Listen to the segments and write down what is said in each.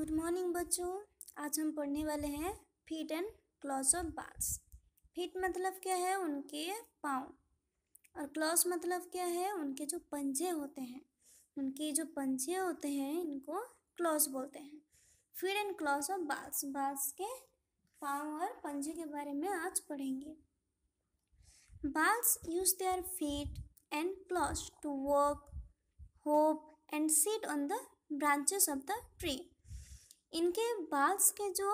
Good morning बच्चों आज हम पढ़ने वाले हैं feet and claws of birds feet मतलब क्या है उनके पाँव और क्लॉस मतलब क्या है उनके जो पंजे होते हैं उनके जो पंजे होते हैं इनको क्लॉस बोलते हैं feet and claws of birds birds के पाँव और पंजे के बारे में आज पढ़ेंगे birds use their feet and claws to walk hop and sit on the branches of the tree इनके बाल्स के जो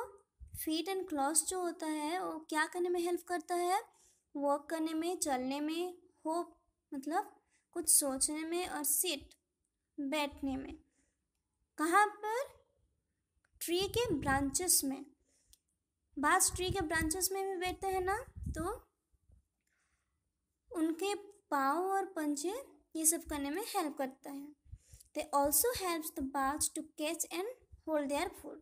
फीट एंड क्लॉस जो होता है वो क्या करने में हेल्प करता है वॉक करने में चलने में होप मतलब कुछ सोचने में और सिट बैठने में कहाँ पर ट्री के ब्रांचेस में बास ट्री के ब्रांचेस में भी बैठते हैं ना तो उनके पाँव और पंजे ये सब करने में हेल्प करता है they also helps the birds to catch and hold their food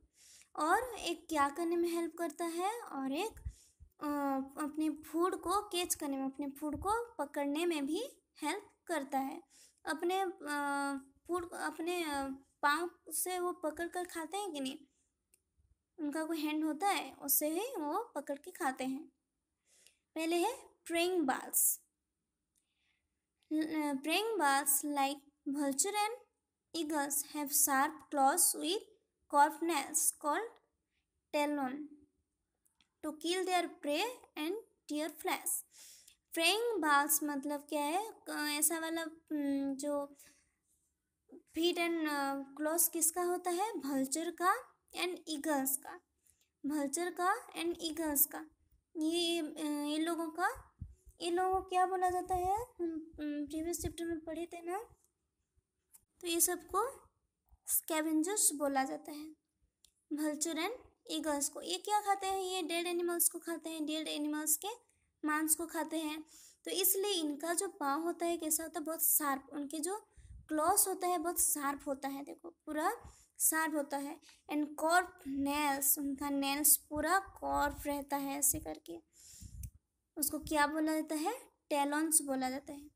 और एक क्या करने में हेल्प करता है और एक अपने फूड को कैच करने में अपने फूड को पकड़ने में भी हेल्प करता है अपने फूड अपने पाँव से वो पकड़ कर खाते हैं कि नहीं उनका कोई हैंड होता है उससे ही वो पकड़ के खाते हैं पहले है preying birds preying birds like vulture and eagles have sharp claws with corpse called talon to kill their prey and tear flesh preying birds मतलब क्या है ऐसा वाला जो फीट एंड क्लोस किसका होता है भल्चर का एंड ईगल्स का भल्चर का एंड ईगल्स का ये ये लोगों का इन लोगों को क्या बोला जाता है हम प्रीवियस चैप्टर में पढ़े थे ना तो ये सबको स्केवेंजर्स बोला जाता है भल्चुर एंड ईगल्स को ये क्या खाते हैं ये डेड एनिमल्स को खाते हैं डेड एनिमल्स के मांस को खाते हैं तो इसलिए इनका जो पाँव होता है कैसा होता है बहुत शार्प उनके जो क्लॉस होता है बहुत शार्प होता है देखो पूरा शार्प होता है एंड कॉर्प नेल्स उनका नेल्स पूरा कॉर्प रहता है ऐसे करके उसको क्या बोला जाता है टेलॉन्स बोला जाता है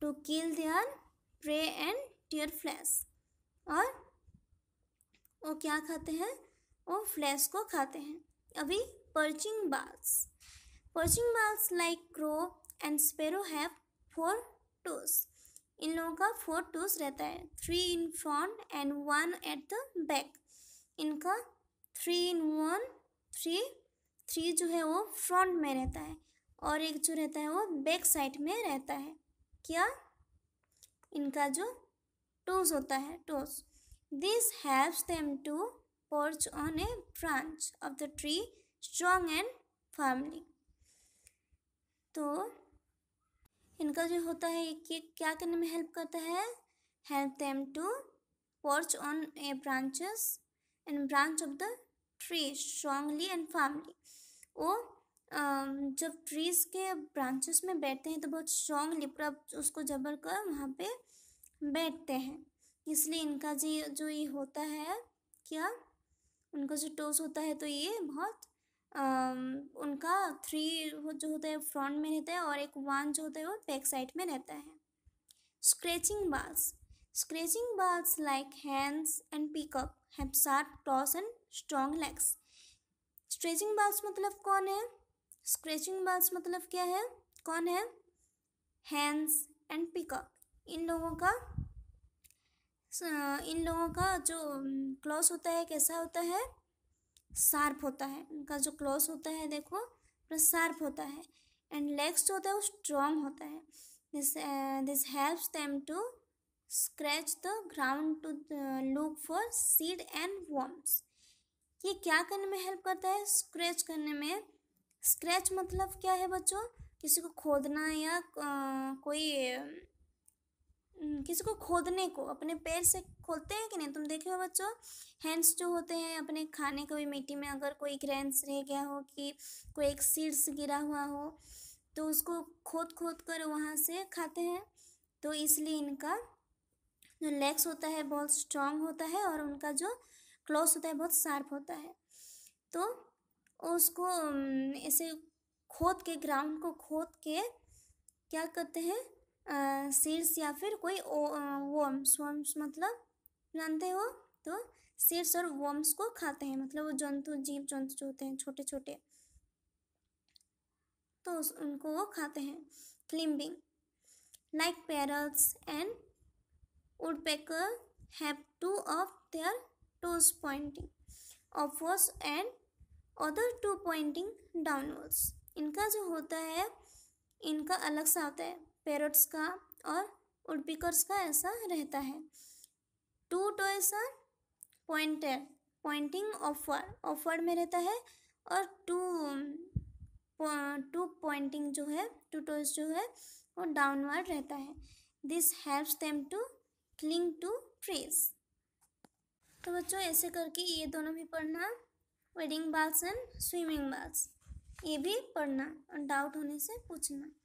to kill their prey and tear flesh और वो क्या खाते हैं वो फ्लैश को खाते हैं अभी perching birds perching birds like crow and sparrow have four toes इन लोगों का फोर टूस रहता है three in front and one at the back इनका three in one three three जो है वो फ्रंट में रहता है और एक जो रहता है वो बैक साइड में रहता है क्या इनका जो toes होता है toes. This helps them to perch on a branch of the tree strong and firmly तो इनका जो होता है कि क्या करने में हेल्प करता है help them to perch on a branches and branch of the tree strongly and firmly वो जब ट्रीज के ब्रांचेस में बैठते हैं तो बहुत स्ट्रांगली पूरा उसको जबर कर वहाँ पे बैठते हैं इसलिए इनका जी जो ये होता है क्या उनका जो टोस होता है तो ये बहुत आ, उनका थ्री जो होता है फ्रंट में रहता है और एक वन जो होता है वो बैक साइड में रहता है scratching birds scratching birds like hens and peacock have sharp toes and strong legs scratching birds मतलब कौन है स्क्रेचिंग बाल्स मतलब क्या है कौन है हैंड्स एंड पिकअप इन लोगों का इन लोगों का जो क्लॉस होता है कैसा होता है शार्प होता है उनका जो क्लॉस होता है देखो पूरा शार्प होता है एंड लेग्स जो होता है वो स्ट्रॉन्ग होता है this this helps them to scratch the ground to look for seed and worms ये क्या करने में हेल्प करता है स्क्रैच करने में स्क्रैच मतलब क्या है बच्चों किसी को खोदना या आ, कोई किसी को खोदने को अपने पैर से खोदते हैं कि नहीं तुम देखे हो बच्चों हैंड्स जो होते हैं अपने खाने को भी मिट्टी में अगर कोई ग्रैंस रह गया हो कि कोई एक सीड्स गिरा हुआ हो तो उसको खोद खोद कर वहाँ से खाते हैं तो इसलिए इनका जो लेग्स होता है बहुत स्ट्रांग होता है और उनका जो क्लोज होता है बहुत शार्प होता है तो उसको ऐसे खोद के ग्राउंड को खोद के क्या करते हैं शीर्ष या फिर कोई वॉम्स वॉम्स मतलब जानते हो तो शीर्ष और वॉम्स को खाते हैं मतलब वो जंतु जीव जंतु जो होते हैं छोटे छोटे तो उनको वो खाते हैं climbing like parrots and woodpecker have two of their toes pointing upwards and other two pointing downwards इनका जो होता है इनका अलग सा होता है पैरट्स का और उडपिकर्स का ऐसा रहता है two toes are pointer pointing upward upward में रहता है और टू टू पॉइंटिंग जो है टू टॉयस जो है वो डाउनवर्ड रहता है this helps them to cling to trees तो बच्चों ऐसे करके ये दोनों भी पढ़ना wading birds and swimming birds ये भी पढ़ना और डाउट होने से पूछना